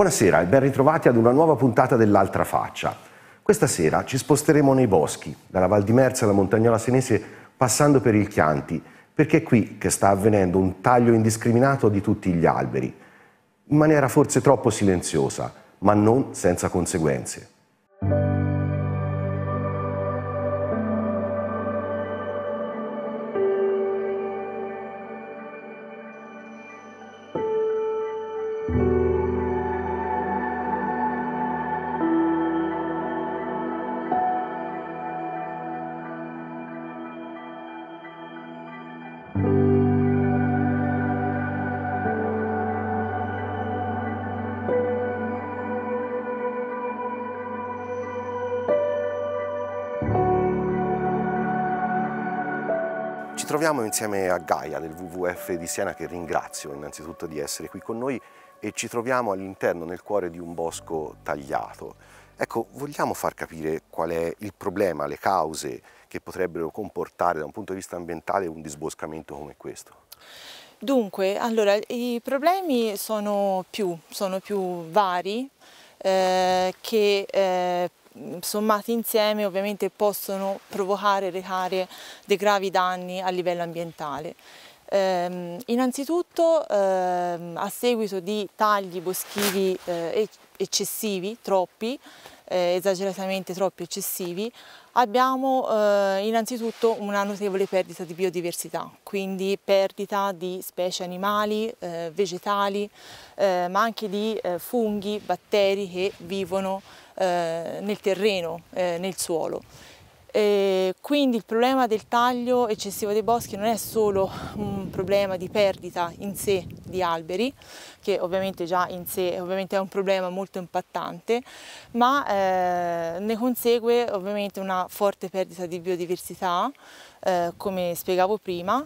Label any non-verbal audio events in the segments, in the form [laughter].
Buonasera e ben ritrovati ad una nuova puntata dell'Altra Faccia. Questa sera ci sposteremo nei boschi, dalla Val di Merza alla Montagnola Senese, passando per il Chianti, perché è qui che sta avvenendo un taglio indiscriminato di tutti gli alberi, in maniera forse troppo silenziosa, ma non senza conseguenze. troviamo insieme a Gaia del WWF di Siena, che ringrazio innanzitutto di essere qui con noi, e ci troviamo all'interno, nel cuore di un bosco tagliato. Ecco, vogliamo far capire qual è il problema, le cause che potrebbero comportare da un punto di vista ambientale un disboscamento come questo? Dunque, allora, i problemi sono più, sono più vari eh, che eh, sommati insieme ovviamente possono provocare e recare dei gravi danni a livello ambientale. Ehm, innanzitutto ehm, a seguito di tagli boschivi eh, eccessivi, troppi, eh, esageratamente troppi eccessivi, abbiamo eh, innanzitutto una notevole perdita di biodiversità, quindi perdita di specie animali, eh, vegetali, eh, ma anche di eh, funghi, batteri che vivono eh, nel terreno, eh, nel suolo. E quindi il problema del taglio eccessivo dei boschi non è solo un problema di perdita in sé di alberi, che ovviamente già in sé è un problema molto impattante, ma eh, ne consegue ovviamente una forte perdita di biodiversità, eh, come spiegavo prima,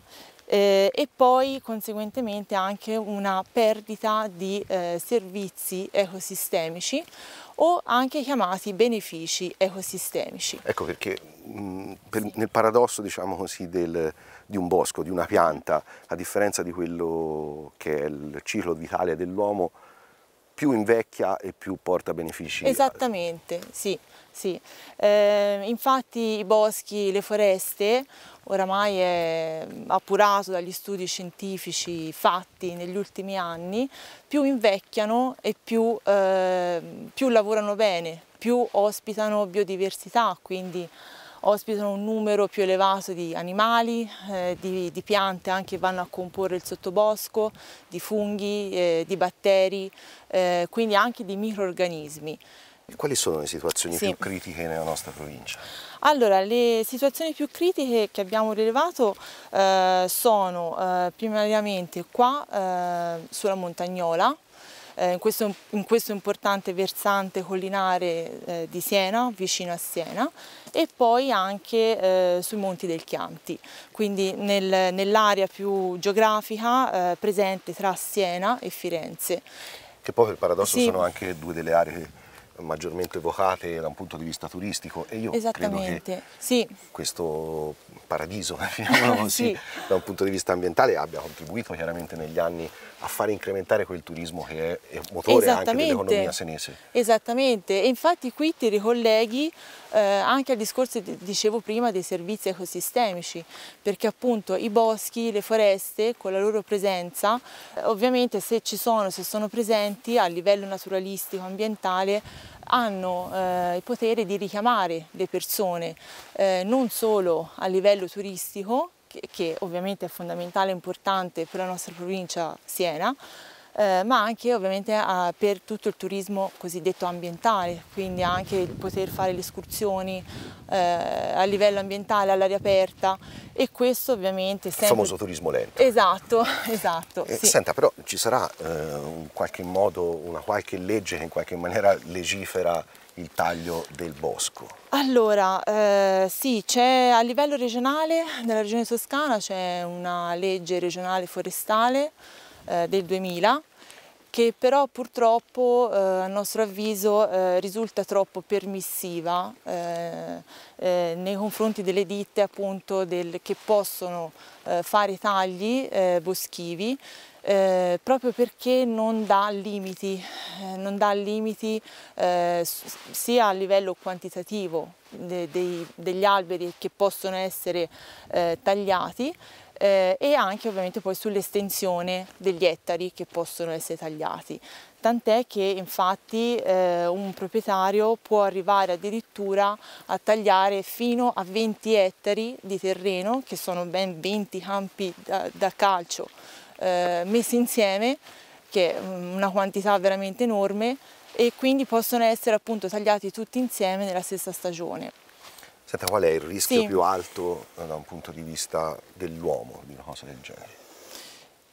eh, e poi conseguentemente anche una perdita di eh, servizi ecosistemici o anche chiamati benefici ecosistemici. Ecco perché mh, mm, per, nel paradosso diciamo così, del, di un bosco, di una pianta, a differenza di quello che è il ciclo vitale dell'uomo, più invecchia e più porta benefici. Esattamente, sì. sì. Eh, infatti i boschi, le foreste, oramai è appurato dagli studi scientifici fatti negli ultimi anni, più invecchiano e più, eh, più lavorano bene, più ospitano biodiversità, quindi ospitano un numero più elevato di animali, eh, di, di, piante anche che vanno a comporre il sottobosco, di funghi, eh, di batteri, eh, quindi anche di microorganismi. Quali sono le situazioni sì. più critiche nella nostra provincia? Allora, le situazioni più critiche che abbiamo rilevato eh, sono eh, primariamente qua eh, sulla Montagnola, eh, in, questo, in questo importante versante collinare eh, di Siena, vicino a Siena, e poi anche eh, sui monti del Chianti, quindi nel, nell'area più geografica presente tra Siena e Firenze. Che poi per paradosso sì. sono anche due delle aree maggiormente evocate da un punto di vista turistico e io credo che sì. questo paradiso, [laughs] eh, eh, così, diciamo, sì. da un punto di vista ambientale, abbia contribuito chiaramente negli anni a far incrementare quel turismo che è motore anche dell'economia senese. Esattamente, e infatti qui ti ricolleghi eh, anche al discorso, dicevo prima, dei servizi ecosistemici, perché appunto i boschi, le foreste, con la loro presenza, eh, ovviamente se ci sono, se sono presenti a livello naturalistico, ambientale, hanno eh, il potere di richiamare le persone eh, non solo a livello turistico, che, che ovviamente è fondamentale e importante per la nostra provincia Siena, eh, ma anche ovviamente eh, per tutto il turismo cosiddetto ambientale, quindi anche il poter fare le escursioni eh, a livello ambientale, all'aria aperta e questo ovviamente... Sempre... Il famoso turismo lento. Esatto, [laughs] esatto. Eh, sì. Senta, però ci sarà in eh, qualche modo una qualche legge che in qualche maniera legifera il taglio del bosco? Allora, eh, sì, a livello regionale, nella regione toscana c'è una legge regionale forestale eh, del 2000 che però purtroppo eh, a nostro avviso eh, risulta troppo permissiva eh, eh nei confronti delle ditte appunto, del, che possono eh, fare tagli eh, boschivi proprio perché non dà limiti, non dà limiti sia a livello quantitativo de, de, degli alberi che possono essere tagliati eh, e anche ovviamente poi sull'estensione degli ettari che possono essere tagliati. Tant'è che infatti eh, un proprietario può arrivare addirittura a tagliare fino a 20 ettari di terreno, che sono ben 20 campi da, da calcio eh, messi insieme, che è una quantità veramente enorme, e quindi possono essere appunto tagliati tutti insieme nella stessa stagione. Senta, qual è il rischio sì. più alto eh, da un punto di vista dell'uomo di una cosa del genere?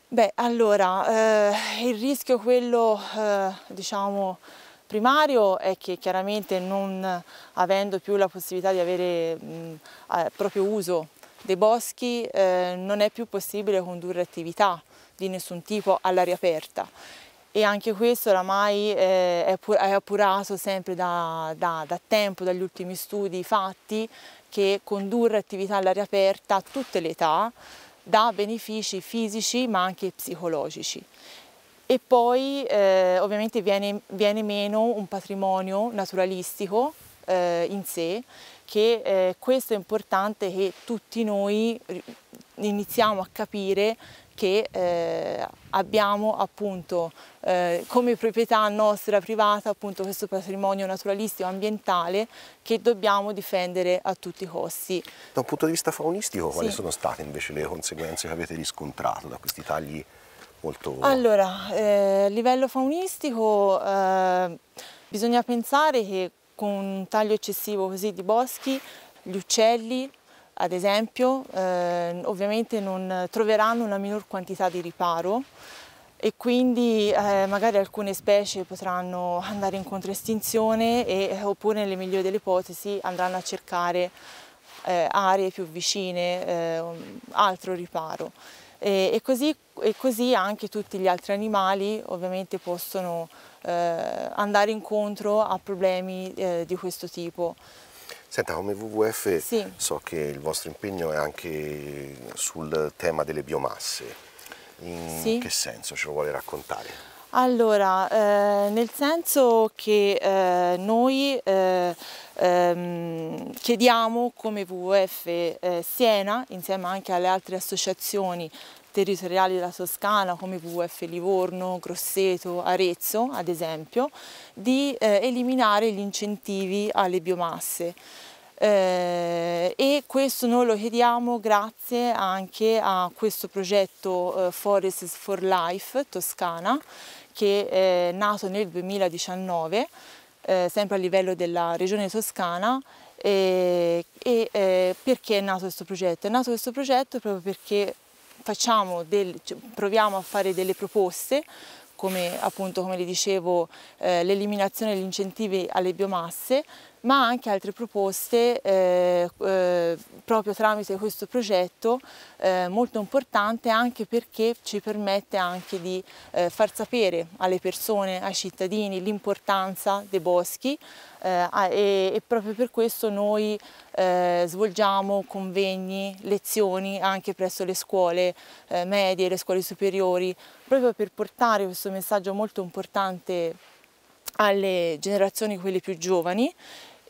Beh, allora, eh, il rischio quello, eh, diciamo, primario è che chiaramente non avendo più la possibilità di avere mh, mm, eh, proprio uso dei boschi eh, non è più possibile condurre attività di nessun tipo all'aria aperta e anche questo oramai eh, è appurato sempre da, da, da tempo, dagli ultimi studi fatti, che condurre attività all'aria aperta a tutte le età dà benefici fisici ma anche psicologici. E poi eh, ovviamente viene, viene, meno un patrimonio naturalistico eh, in sé, che eh, questo è importante che tutti noi iniziamo a capire che eh, abbiamo appunto eh, come proprietà nostra privata appunto questo patrimonio naturalistico ambientale che dobbiamo difendere a tutti i costi. Da un punto di vista faunistico sì. quali sono state invece le conseguenze che avete riscontrato da questi tagli molto... Allora, eh, a livello faunistico eh, bisogna pensare che con un taglio eccessivo così di boschi gli uccelli ad esempio, eh, ovviamente non troveranno una minor quantità di riparo e quindi eh, magari alcune specie potranno andare in controestinzione e, eh, oppure nelle migliori delle ipotesi andranno a cercare eh, aree più vicine, eh, altro riparo. E, e, così, e, così, anche tutti gli altri animali ovviamente possono eh, andare incontro a problemi di questo tipo. Senta, come WWF sì. so che il vostro impegno è anche sul tema delle biomasse. In sì. che senso ce lo vuole raccontare? Allora, eh, nel senso che eh, noi eh, ehm, chiediamo come WWF eh, Siena, insieme anche alle altre associazioni territoriali della Toscana come WWF Livorno, Grosseto, Arezzo ad esempio, di eh, eliminare gli incentivi alle biomasse. Eh, e questo noi lo chiediamo grazie anche a questo progetto eh, Forests for Life Toscana che eh, è nato nel 2019 eh, sempre a livello della regione toscana e, e eh, perché è nato questo progetto? È nato questo progetto proprio perché del, cioè, proviamo a fare delle proposte come appunto come le dicevo eh, l'eliminazione degli incentivi alle biomasse ma anche altre proposte eh, eh, proprio tramite questo progetto eh, molto importante anche perché ci permette anche di eh, far sapere alle persone, ai cittadini l'importanza dei boschi eh, e, e, proprio per questo noi eh, svolgiamo convegni, lezioni anche presso le scuole medie, le scuole superiori, proprio per portare questo messaggio molto importante alle generazioni quelle più giovani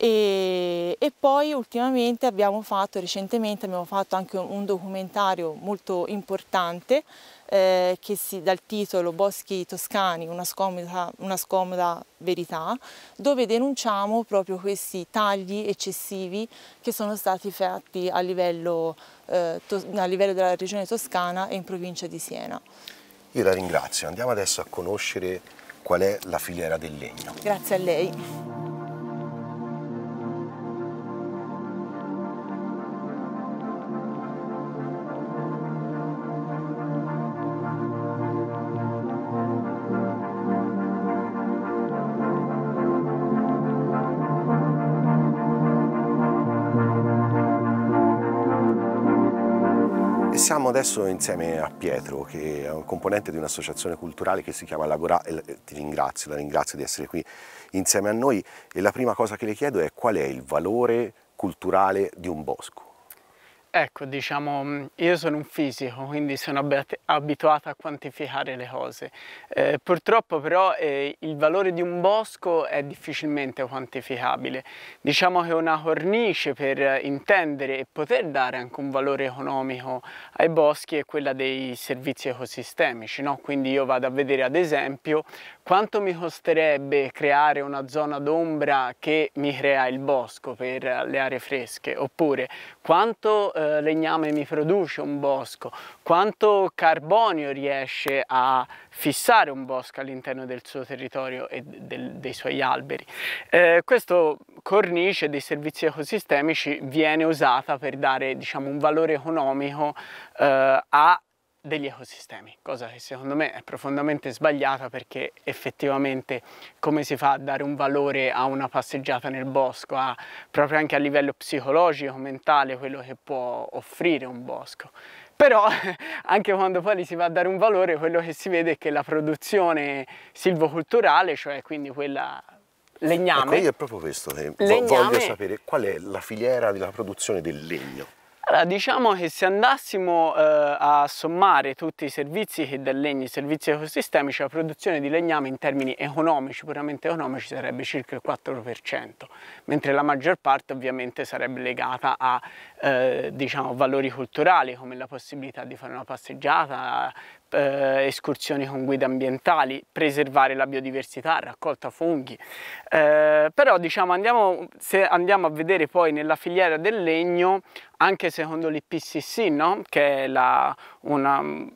e, e, poi ultimamente abbiamo fatto, recentemente abbiamo fatto anche un, un documentario molto importante eh, che si, dal titolo Boschi Toscani, una scomoda, una scomoda, verità, dove denunciamo proprio questi tagli eccessivi che sono stati fatti a livello, eh, to, a livello della regione toscana e in provincia di Siena. Io la ringrazio, andiamo adesso a conoscere qual è la filiera del legno. Grazie a lei. adesso insieme a Pietro, che è un componente di un'associazione culturale che si chiama Lagora, e ti ringrazio, la ringrazio di essere qui insieme a noi, e la prima cosa che le chiedo è qual è il valore culturale di un bosco? Ecco, diciamo, mm, io sono un fisico, quindi sono abituato a quantificare le cose. Eh, purtroppo però eh, il valore di un bosco è difficilmente quantificabile. Diciamo che una cornice per intendere e poter dare anche un valore economico ai boschi è quella dei servizi ecosistemici, no? quindi io vado a vedere ad esempio quanto mi costerebbe creare una zona d'ombra che mi crea il bosco per le aree fresche? Oppure quanto eh, legname mi produce un bosco? Quanto carbonio riesce a fissare un bosco all'interno del suo territorio e del, dei suoi alberi? Eh, questo cornice dei servizi ecosistemici viene usata per dare diciamo, un valore economico eh, a degli ecosistemi, cosa che secondo me è profondamente sbagliata perché effettivamente come si fa a dare un valore a una passeggiata nel bosco, a, proprio anche a livello psicologico, mentale, quello che può offrire un bosco. Però [laughs] anche quando poi gli si va a dare un valore, quello che si vede è che la produzione silvoculturale, cioè quindi quella legname... Ecco, io è proprio questo che legname, voglio sapere, qual è la filiera della produzione del legno? Allora, diciamo che se andassimo eh, a sommare tutti i servizi che dà legno, i servizi ecosistemici, la produzione di legname in termini economici, puramente economici, sarebbe circa il 4%, mentre la maggior parte ovviamente sarebbe legata a eh, diciamo, valori culturali come la possibilità di fare una passeggiata, eh, escursioni con guide ambientali, preservare la biodiversità, raccolta funghi. Eh, però diciamo andiamo, se andiamo a vedere poi nella filiera del legno, anche secondo l'IPCC, no? che è la, una, mm,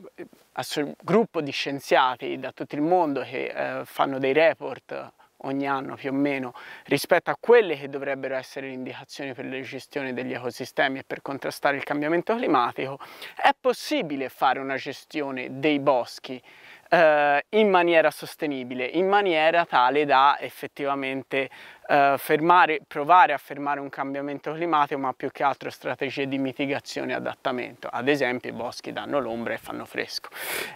gruppo di scienziati da tutto il mondo che eh, fanno dei report ogni anno più o meno rispetto a quelle che dovrebbero essere le indicazioni per la gestione degli ecosistemi e per contrastare il cambiamento climatico, è possibile fare una gestione dei boschi eh, in maniera sostenibile, in maniera tale da effettivamente eh, fermare, provare a fermare un cambiamento climatico, ma più che altro strategie di mitigazione e adattamento. Ad esempio i boschi danno l'ombra e fanno fresco.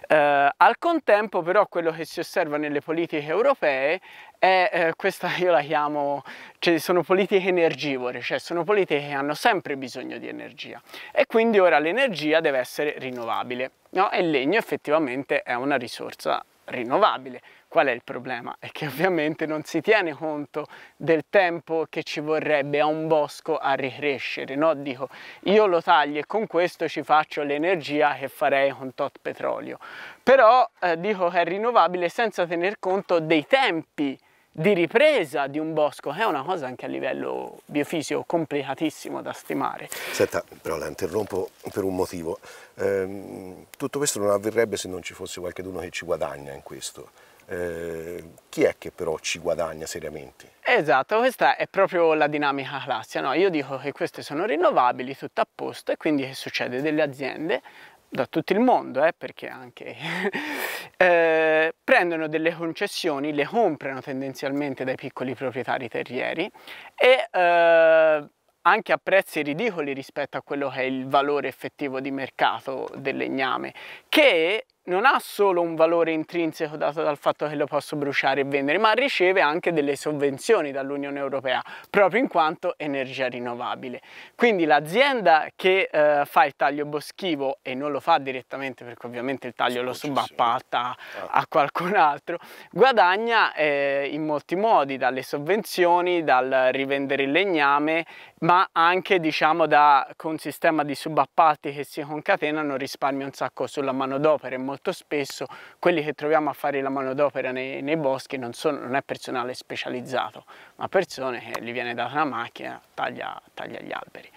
Eh, al contempo però quello che si osserva nelle politiche europee è eh, questa [laughs] io la chiamo, cioè sono politiche energivore, cioè sono politiche che hanno sempre bisogno di energia e quindi ora l'energia deve essere rinnovabile no? e il legno effettivamente è una risorsa rinnovabile Qual è il problema? È che ovviamente non si tiene conto del tempo che ci vorrebbe a un bosco a ricrescere, no? Dico, io lo taglio e con questo ci faccio l'energia che farei con tot petrolio. Però eh, dico che è rinnovabile senza tener conto dei tempi di ripresa di un bosco, che è una cosa anche a livello biofisico complicatissimo da stimare. Senta, però la interrompo per un motivo. Ehm, tutto questo non avverrebbe se non ci fosse qualcuno che ci guadagna in questo. Eh, chi è che però ci guadagna seriamente? Esatto, questa è proprio la dinamica classica. No? Io dico che queste sono rinnovabili, tutto a posto e quindi che succede? Delle aziende da tutto il mondo, eh, perché anche [laughs] eh, prendono delle concessioni, le comprano tendenzialmente dai piccoli proprietari terrieri e eh, anche a prezzi ridicoli rispetto a quello che è il valore effettivo di mercato del legname, che non ha solo un valore intrinseco dato dal fatto che lo posso bruciare e vendere, ma riceve anche delle sovvenzioni dall'Unione Europea, proprio in quanto energia rinnovabile. Quindi l'azienda che eh, fa il taglio boschivo e non lo fa direttamente perché ovviamente il taglio lo subappalta ah. a qualcun altro, guadagna eh, in molti modi dalle sovvenzioni, dal rivendere il legname ma anche diciamo da, con un sistema di subappalti che si concatenano risparmia un sacco sulla manodopera e molto spesso quelli che troviamo a fare la manodopera nei, nei boschi non, sono, non, è personale specializzato ma persone che gli viene data una macchina taglia, taglia gli alberi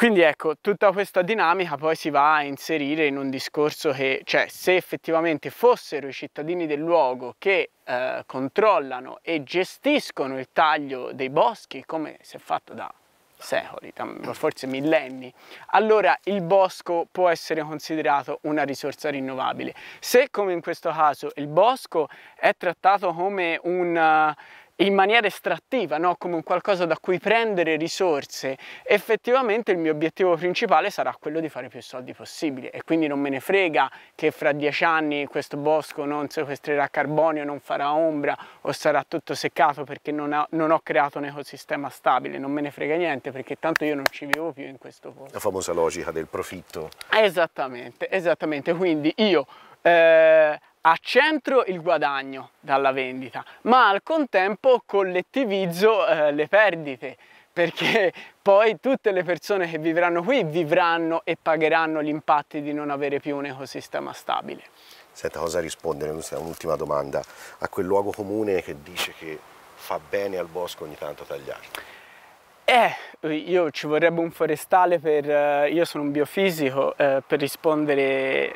quindi ecco, tutta questa dinamica poi si va a inserire in un discorso che, cioè, se effettivamente fossero i cittadini del luogo che eh, controllano e gestiscono il taglio dei boschi, come si è fatto da secoli, forse millenni, allora il bosco può essere considerato una risorsa rinnovabile. Se come in questo caso il bosco è trattato come un in maniera estrattiva, no? come un qualcosa da cui prendere risorse, effettivamente il mio obiettivo principale sarà quello di fare più soldi possibile e quindi non me ne frega che fra dieci anni questo bosco non sequestrerà carbonio, non farà ombra o sarà tutto seccato perché non, ha, non ho creato un ecosistema stabile, non me ne frega niente perché tanto io non ci vivo più in questo posto. La famosa logica del profitto. Esattamente, esattamente, quindi io... Eh, a centro il guadagno dalla vendita, ma al contempo collettivizzo eh, le perdite perché [laughs] poi tutte le persone che vivranno qui vivranno e pagheranno gli impatti di non avere più un ecosistema stabile. Senta, cosa rispondere? Un'ultima domanda a quel luogo comune che dice che fa bene al bosco ogni tanto tagliare. Eh, io ci vorrebbe un forestale per... Eh, io sono un biofisico, eh, per rispondere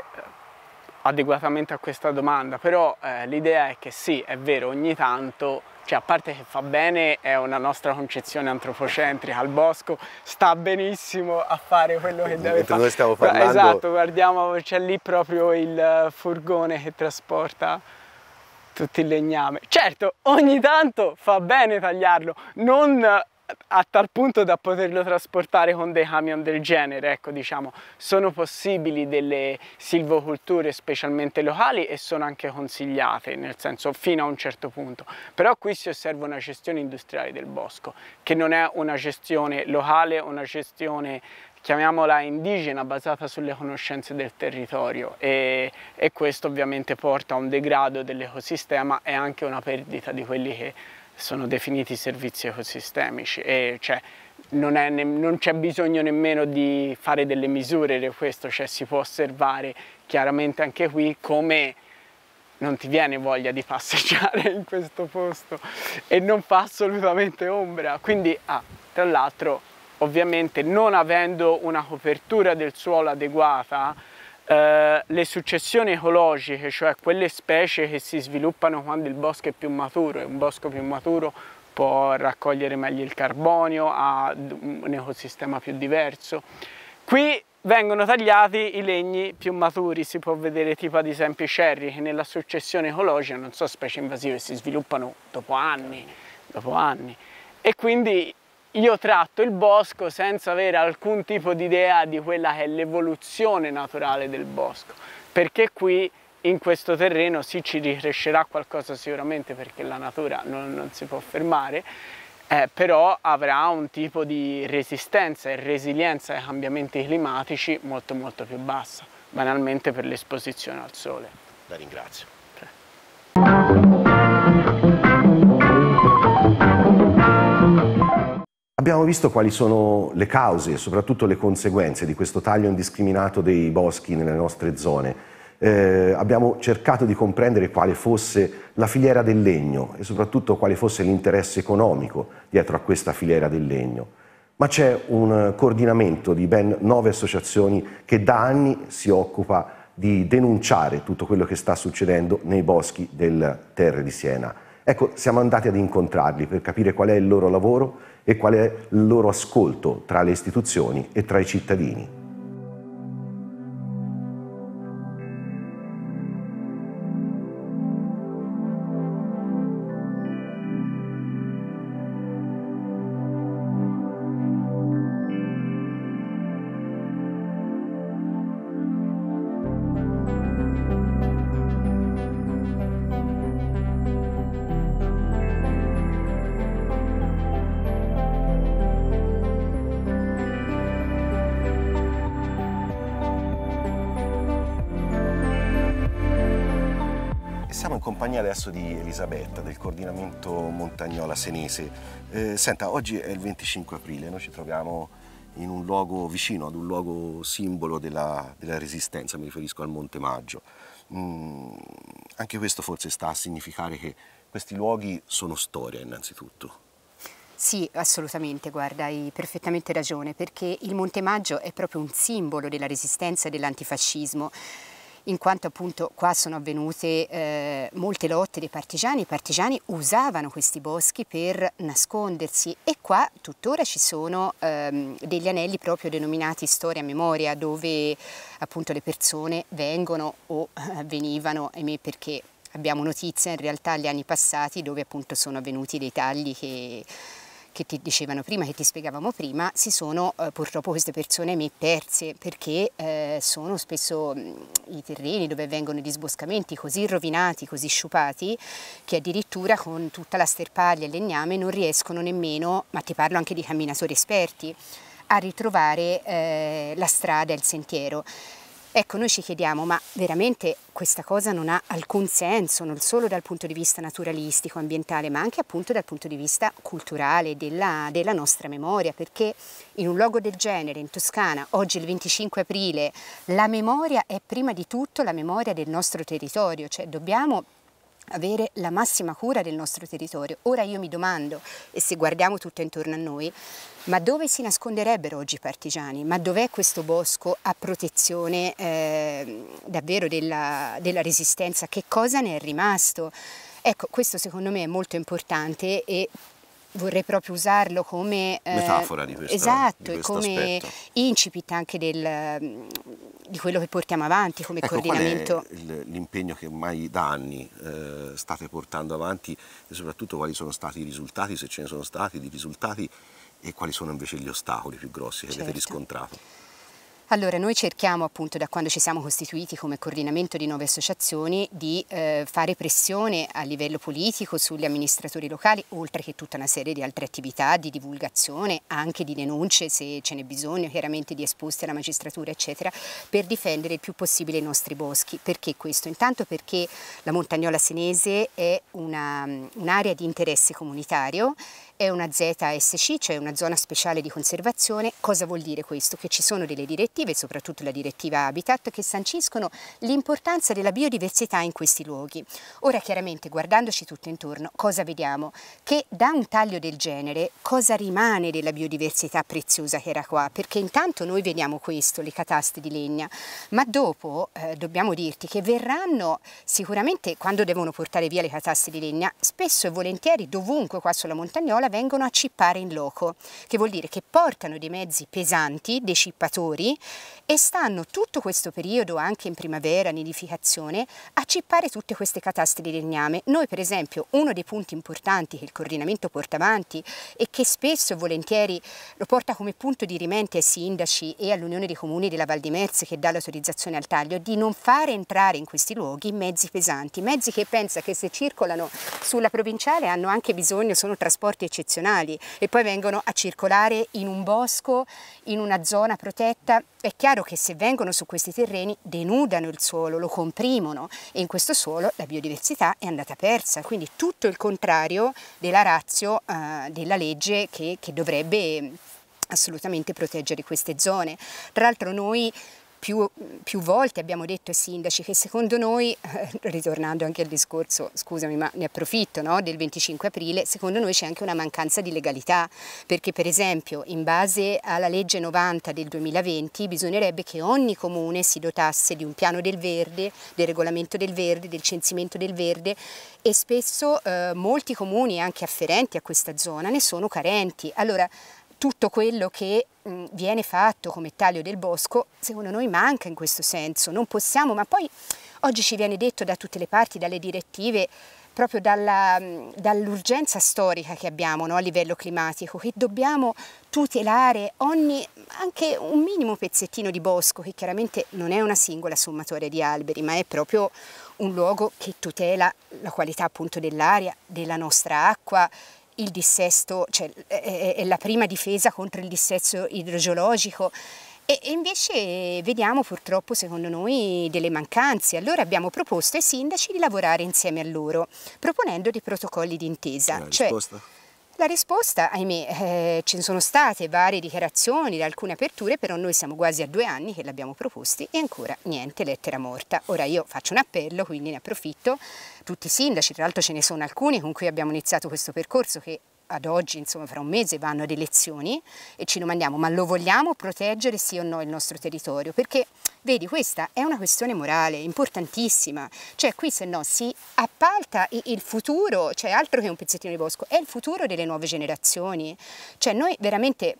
adeguatamente a questa domanda, però eh, l'idea è che sì, è vero, ogni tanto, cioè a parte che fa bene, è una nostra concezione antropocentrica, al bosco sta benissimo a fare quello che deve fare. Noi stiamo parlando... Esatto, guardiamo, c'è lì proprio il eh, furgone che trasporta tutto il legname. Certo, ogni tanto fa bene tagliarlo, non a tal punto da poterlo trasportare con dei camion del genere, ecco diciamo, sono possibili delle silvoculture specialmente locali e sono anche consigliate, nel senso fino a un certo punto, però qui si osserva una gestione industriale del bosco, che non è una gestione locale, una gestione chiamiamola indigena basata sulle conoscenze del territorio e, e questo ovviamente porta a un degrado dell'ecosistema e anche una perdita di quelli che sono definiti servizi ecosistemici e cioè non, c'è bisogno nemmeno di fare delle misure di questo, cioè si può osservare chiaramente anche qui come non ti viene voglia di passeggiare [laughs] in questo posto e non fa assolutamente ombra. Quindi, ah, tra l'altro, ovviamente non avendo una copertura del suolo adeguata, eh, le successioni ecologiche, cioè quelle specie che si sviluppano quando il bosco è più maturo e un bosco più maturo può raccogliere meglio il carbonio, ha un ecosistema più diverso. Qui vengono tagliati i legni più maturi, si può vedere tipo ad esempio i cerri che nella successione ecologica non sono specie invasive, si sviluppano dopo anni, dopo anni e quindi io tratto il bosco senza avere alcun tipo di idea di quella che è l'evoluzione naturale del bosco, perché qui in questo terreno sì ci ricrescerà qualcosa sicuramente perché la natura non, non si può fermare, eh, però avrà un tipo di resistenza e resilienza ai cambiamenti climatici molto molto più bassa, banalmente per l'esposizione al sole. La ringrazio. Abbiamo visto quali sono le cause e soprattutto le conseguenze di questo taglio indiscriminato dei boschi nelle nostre zone. Eh, abbiamo cercato di comprendere quale fosse la filiera del legno e soprattutto quale fosse l'interesse economico dietro a questa filiera del legno. Ma c'è un coordinamento di ben nove associazioni che da anni si occupa di denunciare tutto quello che sta succedendo nei boschi del Terre di Siena. Ecco, siamo andati ad incontrarli per capire qual è il loro lavoro e qual è il loro ascolto tra le istituzioni e tra i cittadini. compagnia adesso di Elisabetta del coordinamento montagnola senese. Eh, senta, oggi è il 25 aprile, noi ci troviamo in un luogo vicino ad un luogo simbolo della, della resistenza, mi riferisco al Monte Maggio. Mm, anche questo forse sta a significare che questi luoghi sono storia innanzitutto. Sì, assolutamente, guarda, hai perfettamente ragione, perché il Monte Maggio è proprio un simbolo della resistenza e dell'antifascismo in quanto appunto qua sono avvenute eh, molte lotte dei partigiani, i partigiani usavano questi boschi per nascondersi e qua tuttora ci sono ehm, degli anelli proprio denominati storia-memoria dove appunto le persone vengono o eh, venivano, ahimè perché abbiamo notizia in realtà negli anni passati dove appunto sono avvenuti dei tagli che che ti dicevano prima, che ti spiegavamo prima, si sono eh, purtroppo queste persone me perse perché eh, sono spesso mh, mm, i terreni dove vengono i disboscamenti così rovinati, così sciupati, che addirittura con tutta la sterpaglia e il legname non riescono nemmeno, ma ti parlo anche di camminatori esperti, a ritrovare eh, la strada e il sentiero. Ecco, noi ci chiediamo, ma veramente questa cosa non ha alcun senso, non solo dal punto di vista naturalistico, ambientale, ma anche appunto dal punto di vista culturale della, della nostra memoria, perché in un luogo del genere, in Toscana, oggi il 25 aprile, la memoria è prima di tutto la memoria del nostro territorio, cioè dobbiamo avere la massima cura del nostro territorio. Ora io mi domando, e se guardiamo tutto intorno a noi, ma dove si nasconderebbero oggi i partigiani? Ma dov'è questo bosco a protezione eh, davvero della, della resistenza? Che cosa ne è rimasto? Ecco, questo secondo me è molto importante e vorrei proprio usarlo come eh, metafora di questo esatto, di questo come aspetto. incipit anche del, mm, di quello che portiamo avanti come ecco, coordinamento. l'impegno che ormai da anni eh, state portando avanti e soprattutto quali sono stati i risultati, se ce ne sono stati, di risultati e quali sono invece gli ostacoli più grossi che certo. avete riscontrato? Allora, noi cerchiamo appunto da quando ci siamo costituiti come coordinamento di nuove associazioni di eh, fare pressione a livello politico sugli amministratori locali, oltre che tutta una serie di altre attività di divulgazione, anche di denunce se ce n'è bisogno, chiaramente di esposte alla magistratura, eccetera, per difendere il più possibile i nostri boschi. Perché questo? Intanto perché la montagnola senese è un'area di interesse comunitario è una ZSC, cioè una zona speciale di conservazione. Cosa vuol dire questo? Che ci sono delle direttive, soprattutto la direttiva Habitat, che sanciscono l'importanza della biodiversità in questi luoghi. Ora chiaramente guardandoci tutto intorno, cosa vediamo? Che da un taglio del genere cosa rimane della biodiversità preziosa che era qua? Perché intanto noi vediamo questo, le cataste di legna, ma dopo eh, dobbiamo dirti che verranno sicuramente quando devono portare via le cataste di legna, spesso e volentieri dovunque qua sulla montagnola vengono a cippare in loco, che vuol dire che portano dei mezzi pesanti, dei cippatori, e stanno tutto questo periodo, anche in primavera, nidificazione, a cippare tutte queste catastri di legname. Noi per esempio uno dei punti importanti che il coordinamento porta avanti e che spesso e volentieri lo porta come punto di rimente ai sindaci e all'Unione dei Comuni della Val di Merze che dà l'autorizzazione al taglio, di non fare entrare in questi luoghi mezzi pesanti, mezzi che pensa che se circolano sulla provinciale hanno anche bisogno, sono trasporti eccessivi eccezionali e poi vengono a circolare in un bosco, in una zona protetta. È chiaro che se vengono su questi terreni denudano il suolo, lo comprimono e in questo suolo la biodiversità è andata persa. Quindi tutto il contrario della razio eh, della legge che, che dovrebbe assolutamente proteggere queste zone. Tra l'altro noi più, più, volte abbiamo detto ai sindaci che secondo noi, eh, ritornando anche al discorso, scusami ma ne approfitto, no, del 25 aprile, secondo noi c'è anche una mancanza di legalità, perché per esempio in base alla legge 90 del 2020 bisognerebbe che ogni comune si dotasse di un piano del verde, del regolamento del verde, del censimento del verde e spesso eh, molti comuni anche afferenti a questa zona ne sono carenti. Allora tutto quello che mh, mm, viene fatto come taglio del bosco, secondo noi manca in questo senso, non possiamo, ma poi oggi ci viene detto da tutte le parti, dalle direttive, proprio mm, dall'urgenza storica che abbiamo no, a livello climatico, che dobbiamo tutelare ogni, anche un minimo pezzettino di bosco, che chiaramente non è una singola sommatoria di alberi, ma è proprio un luogo che tutela la qualità appunto dell'aria, della nostra acqua il dissesto, cioè, è, la prima difesa contro il dissesto idrogeologico. E, e invece vediamo purtroppo secondo noi delle mancanze, allora abbiamo proposto ai sindaci di lavorare insieme a loro, proponendo dei protocolli d'intesa. Cioè, risposta? La risposta, ahimè, eh, ci sono state varie dichiarazioni alcune aperture, però noi siamo quasi a due anni che l'abbiamo proposti e ancora niente lettera morta. Ora io faccio un appello, quindi ne approfitto, tutti i sindaci, tra l'altro ce ne sono alcuni con cui abbiamo iniziato questo percorso che ad oggi, insomma fra un mese vanno ad elezioni e ci domandiamo ma lo vogliamo proteggere sì o no il nostro territorio? Perché vedi questa è una questione morale importantissima, cioè qui se no si appalta il futuro, cioè altro che un pezzettino di bosco, è il futuro delle nuove generazioni, cioè noi veramente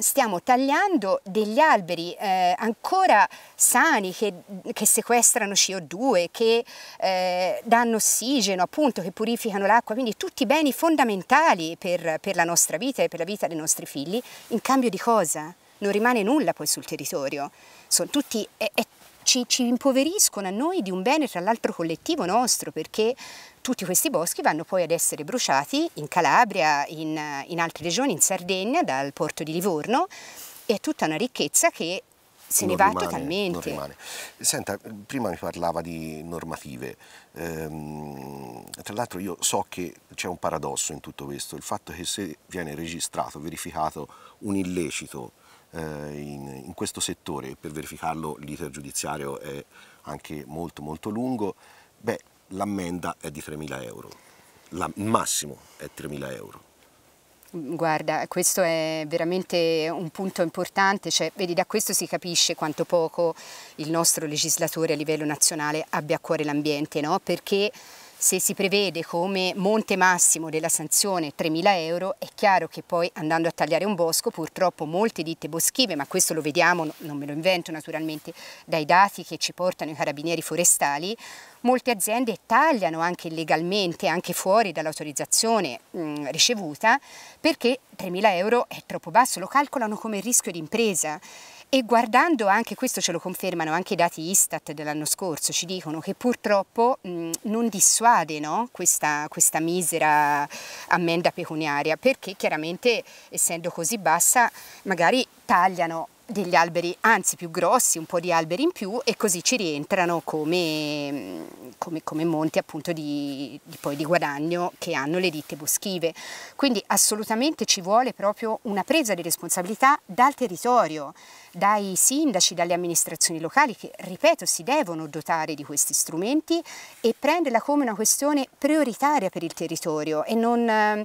stiamo tagliando degli alberi eh, ancora sani che, che, sequestrano CO2, che eh, danno ossigeno, appunto, che purificano l'acqua, quindi tutti i beni fondamentali per, per la nostra vita e per la vita dei nostri figli, in cambio di cosa? Non rimane nulla poi sul territorio, sono tutti... È, è ci, ci, impoveriscono a noi di un bene tra l'altro collettivo nostro perché tutti questi boschi vanno poi ad essere bruciati in Calabria, in, eh, in altre regioni, in Sardegna, dal porto di Livorno e è tutta una ricchezza che se non ne va rimane, totalmente. Non Senta, prima mi parlava di normative. Ehm, tra l'altro io so che c'è un paradosso in tutto questo, il fatto che se viene registrato, verificato un illecito eh, in, in, questo settore, per verificarlo l'iter giudiziario è anche molto molto lungo, beh, l'ammenda è di 3.000 euro, il massimo è 3.000 euro. Guarda, questo è veramente un punto importante, cioè, vedi, da questo si capisce quanto poco il nostro legislatore a livello nazionale abbia a cuore l'ambiente, no? perché se si prevede come monte massimo della sanzione 3.000 euro, è chiaro che poi andando a tagliare un bosco, purtroppo molte ditte boschive, ma questo lo vediamo, non me lo invento naturalmente, dai dati che ci portano i carabinieri forestali, Molte aziende tagliano anche illegalmente, anche fuori dall'autorizzazione mh, mm, ricevuta, perché 3.000 euro è troppo basso, lo calcolano come rischio d'impresa. E guardando anche, questo ce lo confermano anche i dati Istat dell'anno scorso, ci dicono che purtroppo mh, mm, non dissuade no? questa, questa, misera ammenda pecuniaria, perché chiaramente essendo così bassa magari tagliano degli alberi anzi più grossi, un po' di alberi in più e così ci rientrano come, come, come monti appunto di, di, poi di guadagno che hanno le ditte boschive. Quindi assolutamente ci vuole proprio una presa di responsabilità dal territorio, dai sindaci, dalle amministrazioni locali che, ripeto, si devono dotare di questi strumenti e prenderla come una questione prioritaria per il territorio e non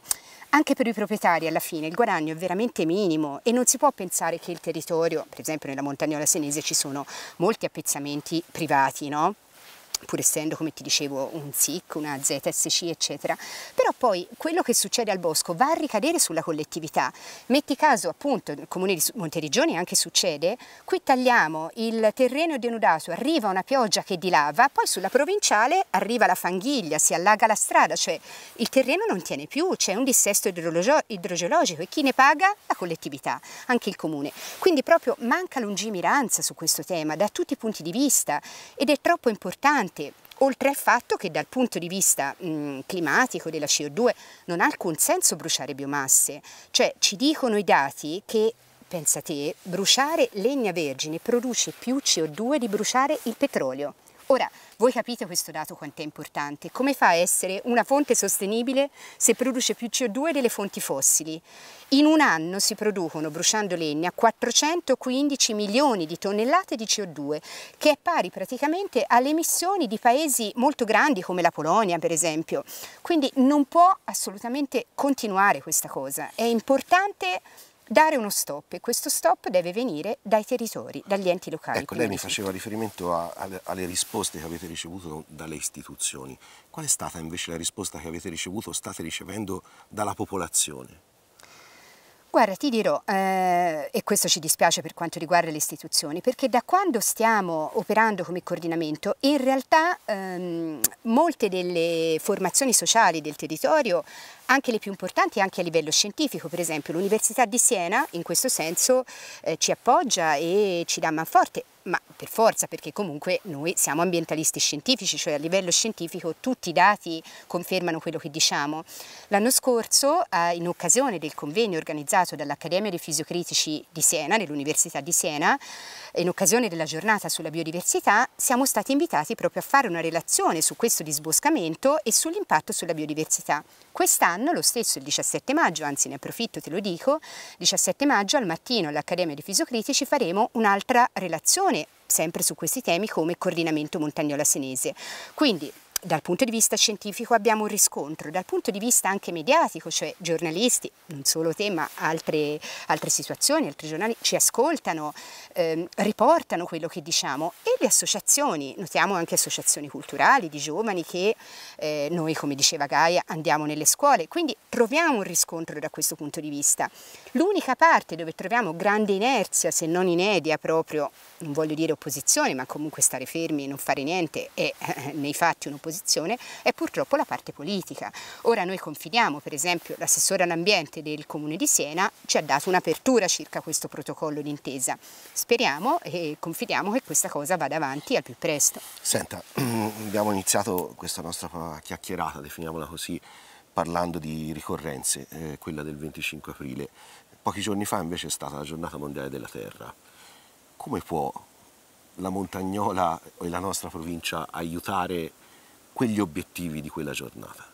anche per i proprietari alla fine il guadagno è veramente minimo e non si può pensare che il territorio, per esempio nella montagnola senese ci sono molti appezzamenti privati, no? pur essendo come ti dicevo un SIC, una ZSC eccetera, però poi quello che succede al bosco va a ricadere sulla collettività, metti caso appunto nel comune di Monterigioni anche succede, qui tagliamo il terreno denudato, arriva una pioggia che dilava, poi sulla provinciale arriva la fanghiglia, si allaga la strada, cioè il terreno non tiene più, c'è un dissesto idrogeologico e chi ne paga? La collettività, anche il comune, quindi proprio manca lungimiranza su questo tema da tutti i punti di vista ed è troppo importante importante, oltre al fatto che dal punto di vista mh, climatico della CO2 non ha alcun senso bruciare biomasse, cioè ci dicono i dati che pensa te, bruciare legna vergine produce più CO2 di bruciare il petrolio. Ora, voi capite questo dato quanto è importante? Come fa a essere una fonte sostenibile se produce più CO2 delle fonti fossili? In un anno si producono, bruciando legna, 415 milioni di tonnellate di CO2, che è pari praticamente alle emissioni di paesi molto grandi come la Polonia, per esempio. Quindi non può assolutamente continuare questa cosa. È importante dare uno stop e questo stop deve venire dai territori, dagli enti locali. Ecco, lei mi faceva riferimento a, a, alle risposte che avete ricevuto dalle istituzioni. Qual è stata invece la risposta che avete ricevuto o state ricevendo dalla popolazione? Guarda, ti dirò, eh, e questo ci dispiace per quanto riguarda le istituzioni, perché da quando stiamo operando come coordinamento, in realtà ehm, molte delle formazioni sociali del territorio, anche le più importanti, anche a livello scientifico, per esempio l'Università di Siena, in questo senso eh, ci appoggia e ci dà manforte, ma per forza perché comunque noi siamo ambientalisti scientifici, cioè a livello scientifico tutti i dati confermano quello che diciamo. L'anno scorso, eh, in occasione del convegno organizzato dall'Accademia dei Fisiocritici di Siena, nell'Università di Siena, in occasione della giornata sulla biodiversità, siamo stati invitati proprio a fare una relazione su questo disboscamento e sull'impatto sulla biodiversità. Quest'anno, lo stesso il 17 maggio, anzi ne approfitto te lo dico, 17 maggio al mattino all'Accademia dei Fisiocritici faremo un'altra relazione sempre su questi temi come coordinamento montagnola senese. Quindi dal punto di vista scientifico abbiamo un riscontro, dal punto di vista anche mediatico, cioè giornalisti, non solo te ma altre, altre situazioni, altri giornali ci ascoltano, ehm, riportano quello che diciamo e le associazioni, notiamo anche associazioni culturali di giovani che eh, noi come diceva Gaia andiamo nelle scuole, quindi troviamo un riscontro da questo punto di vista. L'unica parte dove troviamo grande inerzia, se non inedia proprio, non voglio dire opposizione, ma comunque stare fermi e non fare niente è eh, nei fatti un'opposizione dell'opposizione è purtroppo la parte politica. Ora noi confidiamo, per esempio, l'assessore all'ambiente del Comune di Siena ci ha dato un'apertura circa questo protocollo d'intesa. Speriamo e confidiamo che questa cosa vada avanti al più presto. Senta, [clears throat] abbiamo iniziato questa nostra chiacchierata, definiamola così, parlando di ricorrenze, eh, quella del 25 aprile. Pochi giorni fa invece è stata la giornata mondiale della terra. Come può la Montagnola e la nostra provincia aiutare quegli obiettivi di quella giornata?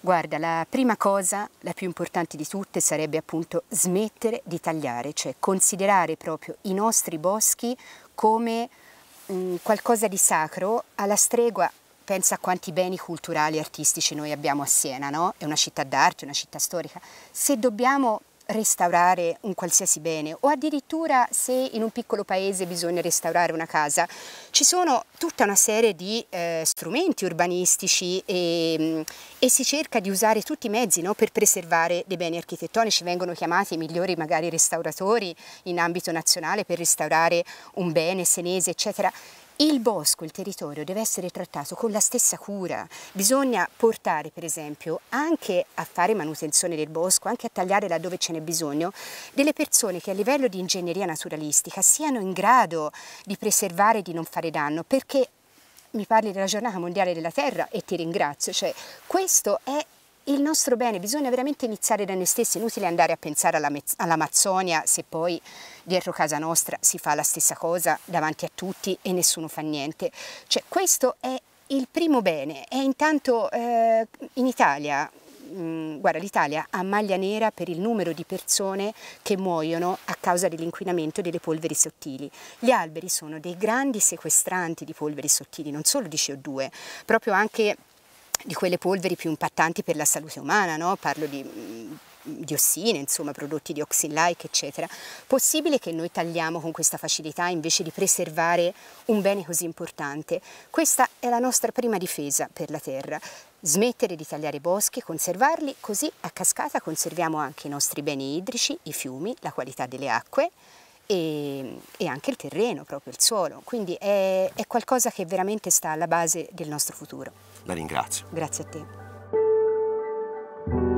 Guarda, la prima cosa, la più importante di tutte, sarebbe appunto smettere di tagliare, cioè considerare proprio i nostri boschi come mh, mm, qualcosa di sacro alla stregua pensa a quanti beni culturali e artistici noi abbiamo a Siena, no? È una città d'arte, una città storica. Se dobbiamo restaurare un qualsiasi bene o addirittura se in un piccolo paese bisogna restaurare una casa. Ci sono tutta una serie di eh, strumenti urbanistici e, mm, e, si cerca di usare tutti i mezzi no, per preservare dei beni architettonici. Vengono chiamati i migliori magari restauratori in ambito nazionale per restaurare un bene senese eccetera. Il bosco, il territorio deve essere trattato con la stessa cura, bisogna portare per esempio anche a fare manutenzione del bosco, anche a tagliare laddove ce n'è bisogno, delle persone che a livello di ingegneria naturalistica siano in grado di preservare e di non fare danno, perché mi parli della giornata mondiale della terra e ti ringrazio, cioè questo è il nostro bene, bisogna veramente iniziare da noi stessi, è inutile andare a pensare all'Amazzonia se poi dietro casa nostra si fa la stessa cosa davanti a tutti e nessuno fa niente. Cioè questo è il primo bene e intanto eh, in Italia mm, guarda, l'Italia ha maglia nera per il numero di persone che muoiono a causa dell'inquinamento delle polveri sottili. Gli alberi sono dei grandi sequestranti di polveri sottili, non solo di CO2, proprio anche di quelle polveri più impattanti per la salute umana, no? parlo di mm, di ossine, insomma prodotti di oxin-like, eccetera. Possibile che noi tagliamo con questa facilità invece di preservare un bene così importante? Questa è la nostra prima difesa per la terra. Smettere di tagliare i boschi, conservarli, così a cascata conserviamo anche i nostri beni idrici, i fiumi, la qualità delle acque e, e anche il terreno, proprio il suolo. Quindi è, è qualcosa che veramente sta alla base del nostro futuro. La ringrazio. Grazie a te.